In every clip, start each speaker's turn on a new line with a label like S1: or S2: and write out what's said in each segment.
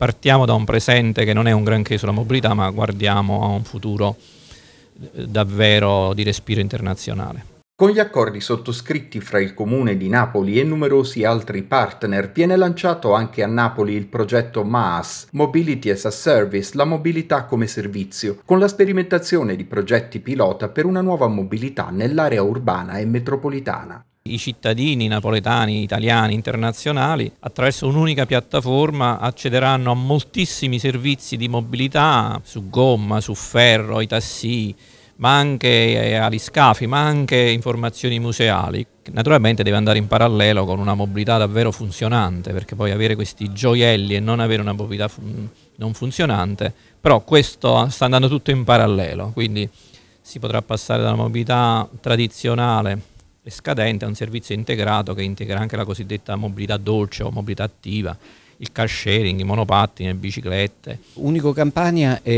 S1: partiamo da un presente che non è un granché sulla mobilità, ma guardiamo a un futuro eh, davvero di respiro internazionale.
S2: Con gli accordi sottoscritti fra il Comune di Napoli e numerosi altri partner viene lanciato anche a Napoli il progetto MAAS, Mobility as a Service, la mobilità come servizio, con la sperimentazione di progetti pilota per una nuova mobilità nell'area urbana e metropolitana
S1: i cittadini napoletani, italiani, internazionali, attraverso un'unica piattaforma accederanno a moltissimi servizi di mobilità su gomma, su ferro, ai tassi, ma anche eh, agli scafi, ma anche informazioni museali. Naturalmente deve andare in parallelo con una mobilità davvero funzionante, perché poi avere questi gioielli e non avere una mobilità fun- non funzionante, però questo sta andando tutto in parallelo, quindi si potrà passare dalla mobilità tradizionale è scadente, è un servizio integrato che integra anche la cosiddetta mobilità dolce o mobilità attiva, il car sharing, i monopattini, le biciclette.
S3: Unico Campania è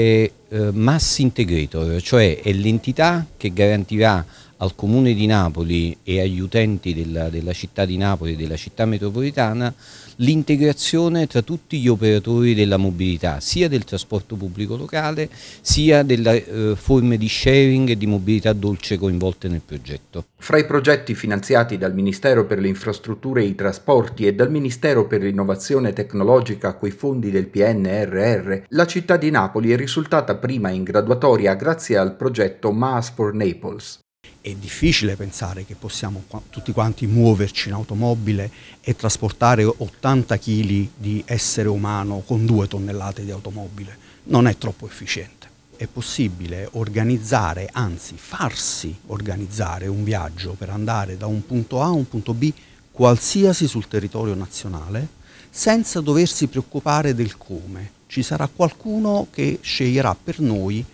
S3: eh, Mass Integrator, cioè è l'entità che garantirà al Comune di Napoli e agli utenti della, della città di Napoli e della città metropolitana l'integrazione tra tutti gli operatori della mobilità, sia del trasporto pubblico locale, sia delle eh, forme di sharing e di mobilità dolce coinvolte nel progetto.
S2: Fra i progetti finanziati dal Ministero per le Infrastrutture e i Trasporti e dal Ministero per l'Innovazione Tecnologica coi fondi del PNRR, la città di Napoli è risultata prima in graduatoria grazie al progetto Maas for Naples.
S4: È difficile pensare che possiamo tutti quanti muoverci in automobile e trasportare 80 kg di essere umano con 2 tonnellate di automobile. Non è troppo efficiente. È possibile organizzare, anzi farsi organizzare un viaggio per andare da un punto A a un punto B qualsiasi sul territorio nazionale senza doversi preoccupare del come. Ci sarà qualcuno che sceglierà per noi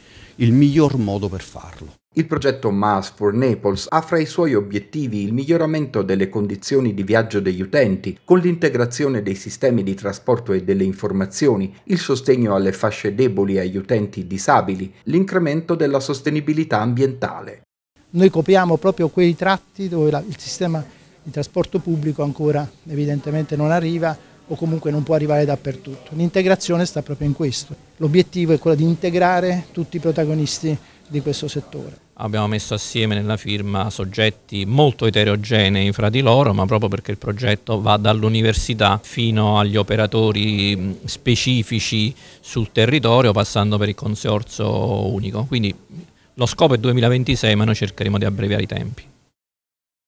S4: il miglior
S2: modo per farlo. Il progetto MAS for Naples ha fra i suoi obiettivi il miglioramento delle condizioni di viaggio degli utenti, con l'integrazione dei sistemi di trasporto e delle informazioni, il sostegno alle fasce deboli e agli utenti disabili, l'incremento della sostenibilità ambientale. Noi copriamo proprio quei tratti dove il sistema di trasporto pubblico ancora evidentemente non arriva o comunque non può arrivare dappertutto. L'integrazione sta proprio in questo. L'obiettivo è quello di integrare tutti i protagonisti
S1: di questo settore. Abbiamo messo assieme nella firma soggetti molto eterogenei fra di loro, ma proprio perché il progetto va dall'università fino agli operatori mm, specifici sul territorio, passando per il consorzio unico. Quindi lo scopo è 2026, ma noi cercheremo di abbreviare i tempi.